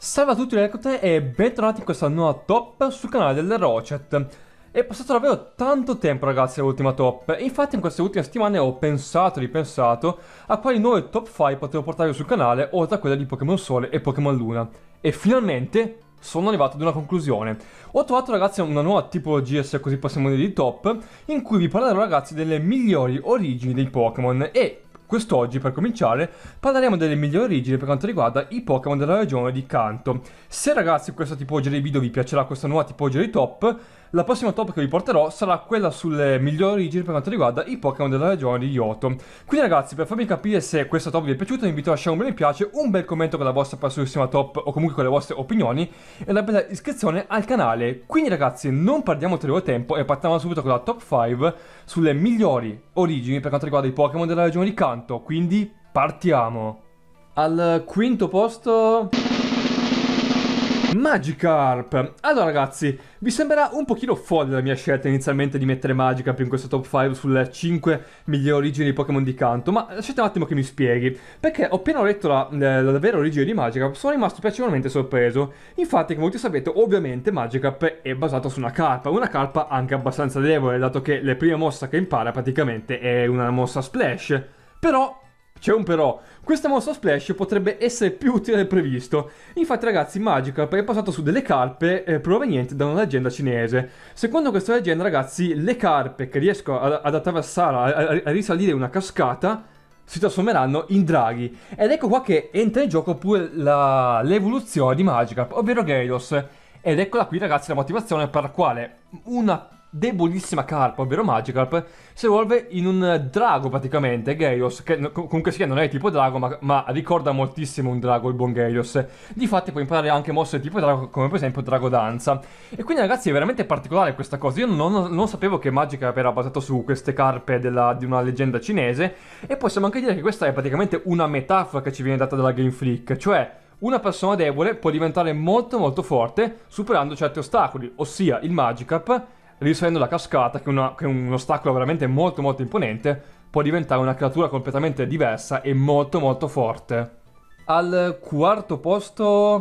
Salve a tutti Leccote e bentornati in questa nuova top sul canale delle Rocet È passato davvero tanto tempo ragazzi all'ultima top infatti in queste ultime settimane ho pensato e ripensato a quali nuove top 5 potevo portare sul canale oltre a quella di Pokémon Sole e Pokémon Luna E finalmente sono arrivato ad una conclusione Ho trovato ragazzi una nuova tipologia se così possiamo dire di top in cui vi parlerò ragazzi delle migliori origini dei Pokémon e Quest'oggi, per cominciare, parleremo delle migliori origini per quanto riguarda i Pokémon della regione di Kanto. Se ragazzi questa tipologia di video vi piacerà questa nuova tipologia di top, la prossima top che vi porterò sarà quella sulle migliori origini per quanto riguarda i Pokémon della regione di Yoto. Quindi ragazzi, per farmi capire se questa top vi è piaciuta, vi invito a lasciare un bel mi piace, un bel commento con la vostra prossima top o comunque con le vostre opinioni e una bella iscrizione al canale. Quindi ragazzi, non perdiamo ulteriore tempo e partiamo subito con la top 5 sulle migliori origini per quanto riguarda i Pokémon della regione di Kanto. Quindi partiamo! Al quinto posto... Magikarp. Allora ragazzi, vi sembrerà un pochino fuori la mia scelta inizialmente di mettere Magikarp in questo top 5 sulle 5 migliori origini di Pokémon di canto, ma lasciate un attimo che mi spieghi, perché ho appena letto la, la, eh, la vera origine di Magikarp, sono rimasto piacevolmente sorpreso. Infatti, come tutti sapete, ovviamente Magikarp è basato su una carpa, una carpa anche abbastanza debole, dato che la prima mossa che impara praticamente è una mossa splash. Però c'è un però, questa mossa splash potrebbe essere più utile del previsto. Infatti ragazzi, Magikarp è basato su delle carpe eh, provenienti da una leggenda cinese. Secondo questa leggenda ragazzi, le carpe che riescono ad, ad attraversare, a, a, a risalire una cascata, si trasformeranno in draghi. Ed ecco qua che entra in gioco pure l'evoluzione di Magikarp, ovvero Gyarados. Ed eccola qui ragazzi la motivazione per la quale una debolissima carpa, ovvero Magikarp, si evolve in un drago praticamente, Gaios, che comunque sia non è tipo drago, ma, ma ricorda moltissimo un drago, il buon Gaios. Difatti puoi imparare anche mosse tipo drago, come per esempio Drago Danza. E quindi ragazzi è veramente particolare questa cosa, io non, non sapevo che Magikarp era basato su queste carpe della, di una leggenda cinese, e possiamo anche dire che questa è praticamente una metafora che ci viene data dalla Game Freak, cioè una persona debole può diventare molto molto forte superando certi ostacoli, ossia il Magikarp risalendo la cascata, che, una, che è un ostacolo veramente molto molto imponente, può diventare una creatura completamente diversa e molto molto forte. Al quarto posto...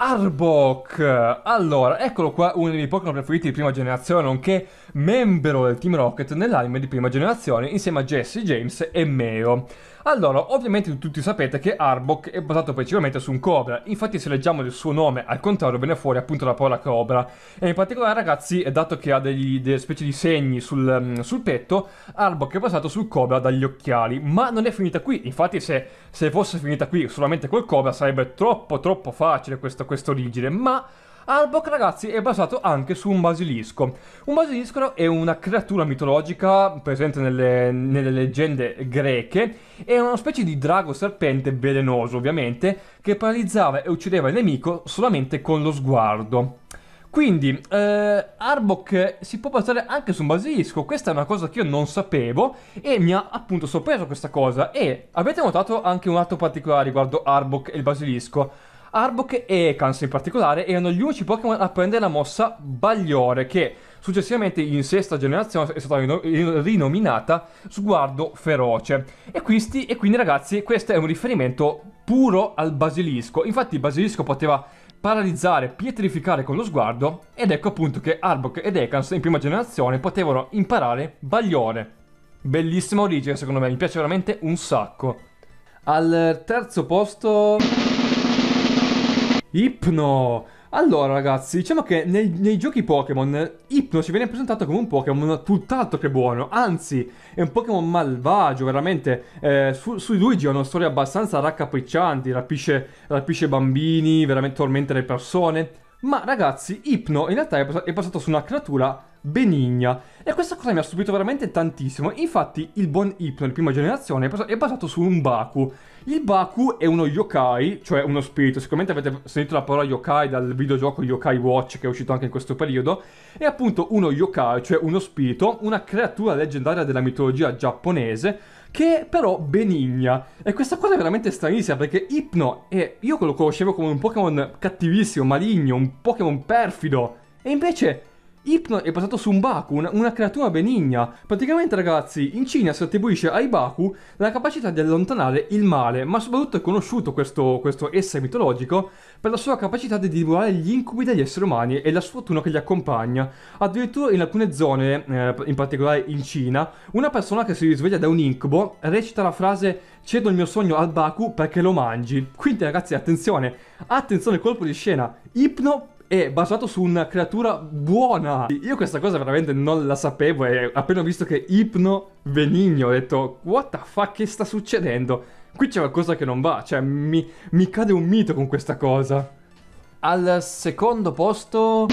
Arbok! Allora, eccolo qua, uno dei miei Pokémon preferiti di prima generazione, nonché membro del Team Rocket nell'anime di prima generazione, insieme a Jesse, James e Meo. Allora, ovviamente tutti sapete che Arbok è basato principalmente su un cobra, infatti se leggiamo il suo nome al contrario viene fuori appunto la parola cobra. E in particolare ragazzi, dato che ha degli, delle specie di segni sul, mm, sul, petto, Arbok è basato sul cobra dagli occhiali, ma non è finita qui, infatti se, se fosse finita qui solamente col cobra sarebbe troppo troppo facile questa questo origine, ma... Arbok, ragazzi, è basato anche su un basilisco. Un basilisco è una creatura mitologica presente nelle, nelle leggende greche, è una specie di drago serpente velenoso, ovviamente, che paralizzava e uccideva il nemico solamente con lo sguardo. Quindi, eh, Arbok si può basare anche su un basilisco, questa è una cosa che io non sapevo e mi ha appunto sorpreso questa cosa. E avete notato anche un altro particolare riguardo Arbok e il basilisco? Arbok e Ekans in particolare erano gli unici Pokémon a prendere la mossa Bagliore che successivamente in sesta generazione è stata rinominata Sguardo Feroce. E, questi, e quindi ragazzi questo è un riferimento puro al basilisco. Infatti il basilisco poteva paralizzare, pietrificare con lo sguardo ed ecco appunto che Arbok ed Ekans in prima generazione potevano imparare Bagliore. Bellissima origine secondo me, mi piace veramente un sacco. Al terzo posto... Ipno! Allora ragazzi, diciamo che nei, nei, giochi Pokémon Ipno ci viene presentato come un Pokémon tutt'altro che buono, anzi è un Pokémon malvagio, veramente. Eh, su, sui Luigi ha una storia abbastanza raccapriccianti, rapisce, rapisce, bambini, veramente tormenta le persone. Ma ragazzi, Ipno in realtà è, è basato su una creatura benigna. E questa cosa mi ha stupito veramente tantissimo. Infatti, il buon Ipno di prima generazione è basato su un Baku. Il Baku è uno yokai, cioè uno spirito. Sicuramente avete sentito la parola yokai dal videogioco Yokai Watch che è uscito anche in questo periodo. È appunto uno yokai, cioè uno spirito, una creatura leggendaria della mitologia giapponese che è però benigna. E questa cosa è veramente stranissima perché Ipno è... io lo conoscevo come un Pokémon cattivissimo, maligno, un Pokémon perfido. E invece Hypno è basato su un Baku, una, una, creatura benigna. Praticamente, ragazzi, in Cina si attribuisce ai Baku la capacità di allontanare il male, ma soprattutto è conosciuto questo, questo essere mitologico per la sua capacità di divorare gli incubi degli esseri umani e la sfortuna che li accompagna. Addirittura in alcune zone, eh, in particolare in Cina, una persona che si risveglia da un incubo recita la frase cedo il mio sogno al Baku perché lo mangi. Quindi ragazzi attenzione, attenzione colpo di scena, Ipno è basato su una creatura buona. Io questa cosa veramente non la sapevo e appena ho visto che Ipno Venigno ho detto what the fuck che sta succedendo? Qui c'è qualcosa che non va, cioè mi, mi cade un mito con questa cosa. Al secondo posto...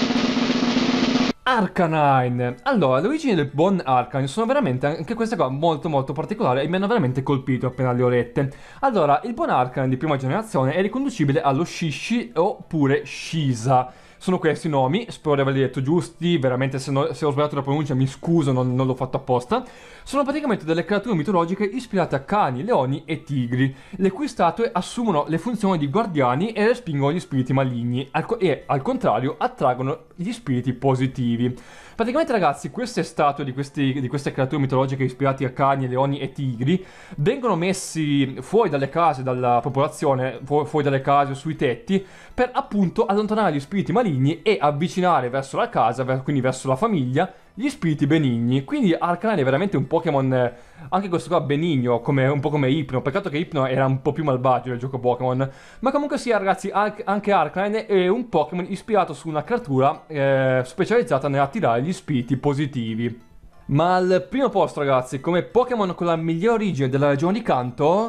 Arcanine. Allora, le origini del buon Arcanine sono veramente, anche questa qua, molto molto particolare e mi hanno veramente colpito appena le ho lette. Allora, il buon Arcanine di prima generazione è riconducibile allo Shishi oppure Shisa sono questi i nomi, spero di averli detto giusti, veramente se, no, se ho sbagliato la pronuncia mi scuso, non, non l'ho fatto apposta. Sono praticamente delle creature mitologiche ispirate a cani, leoni e tigri, le cui statue assumono le funzioni di guardiani e respingono gli spiriti maligni al e al contrario attraggono gli spiriti positivi. Praticamente ragazzi queste statue di, questi, di queste creature mitologiche ispirate a cani, leoni e tigri vengono messi fuori dalle case, dalla popolazione, fu fuori dalle case o sui tetti per appunto allontanare gli spiriti maligni maligni e avvicinare verso la casa, quindi verso la famiglia, gli spiriti benigni. Quindi Arcanine è veramente un Pokémon, eh, anche questo qua benigno, come, un po' come Ipno. Peccato che Ipno era un po' più malvagio nel gioco Pokémon. Ma comunque sia ragazzi, anche Arcanine è un Pokémon ispirato su una creatura eh, specializzata nell'attirare gli spiriti positivi. Ma al primo posto ragazzi, come Pokémon con la migliore origine della regione di Kanto...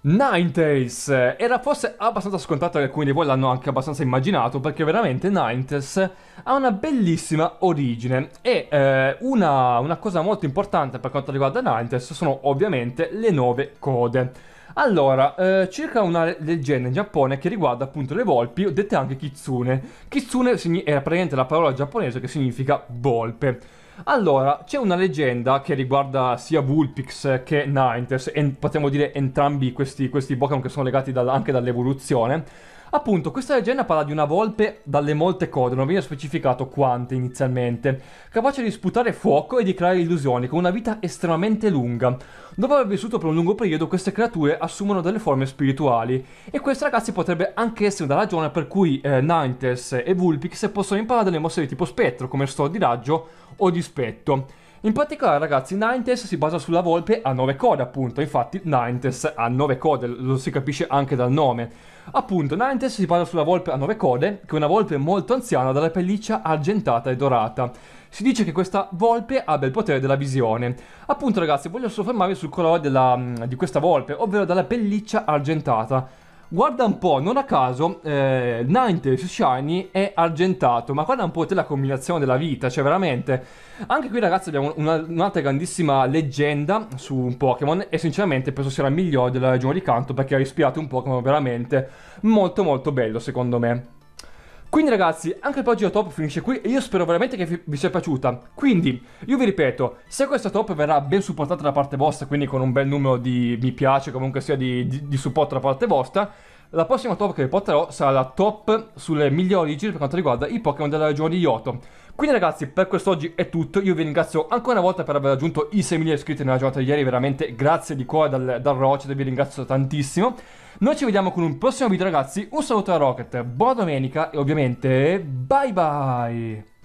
Ninetales era forse abbastanza scontato e alcuni di voi l'hanno anche abbastanza immaginato perché veramente Ninetales ha una bellissima origine e eh, una, una cosa molto importante per quanto riguarda Ninetales sono ovviamente le nuove code. Allora, eh, circa una leggenda in Giappone che riguarda appunto le volpi, dette anche kitsune. Kitsune era praticamente la parola giapponese che significa volpe. Allora, c'è una leggenda che riguarda sia Vulpix che Ninetales, e potremmo dire entrambi questi, questi Pokémon che sono legati dal, anche dall'evoluzione. Appunto, questa leggenda parla di una volpe dalle molte code, non viene specificato quante inizialmente, capace di sputare fuoco e di creare illusioni, con una vita estremamente lunga. Dopo aver vissuto per un lungo periodo, queste creature assumono delle forme spirituali, e questa ragazzi potrebbe anche essere una ragione per cui eh, Nintes e Vulpix possono imparare delle mosse di tipo spettro, come sto di raggio, o dispetto. In particolare, ragazzi, Ninetales si basa sulla volpe a nove code, appunto. Infatti, Ninetales ha nove code, lo si capisce anche dal nome. Appunto, Ninetales si basa sulla volpe a nove code, che è una volpe molto anziana dalla pelliccia argentata e dorata. Si dice che questa volpe abbia il potere della visione. Appunto, ragazzi, voglio soffermarmi sul colore della, di questa volpe, ovvero dalla pelliccia argentata. Guarda un po', non a caso, eh, Ninetales Shiny è argentato, ma guarda un po' te la combinazione della vita, cioè veramente. Anche qui ragazzi abbiamo una, un'altra grandissima leggenda su un Pokémon e sinceramente penso sia la migliore della regione di canto perché ha ispirato un Pokémon veramente molto molto bello secondo me. Quindi ragazzi, anche per oggi la top finisce qui e io spero veramente che vi sia piaciuta. Quindi, io vi ripeto, se questa top verrà ben supportata da parte vostra, quindi con un bel numero di mi piace, comunque sia di, di, di supporto da parte vostra, la prossima top che vi porterò sarà la top sulle migliori origini per quanto riguarda i Pokémon della regione di Yoto. Quindi ragazzi, per quest'oggi è tutto, io vi ringrazio ancora una volta per aver raggiunto i 6.000 iscritti nella giornata di ieri, veramente grazie di cuore dal, dal Roche, vi ringrazio tantissimo. Noi ci vediamo con un prossimo video ragazzi, un saluto da Rocket, buona domenica e ovviamente bye bye!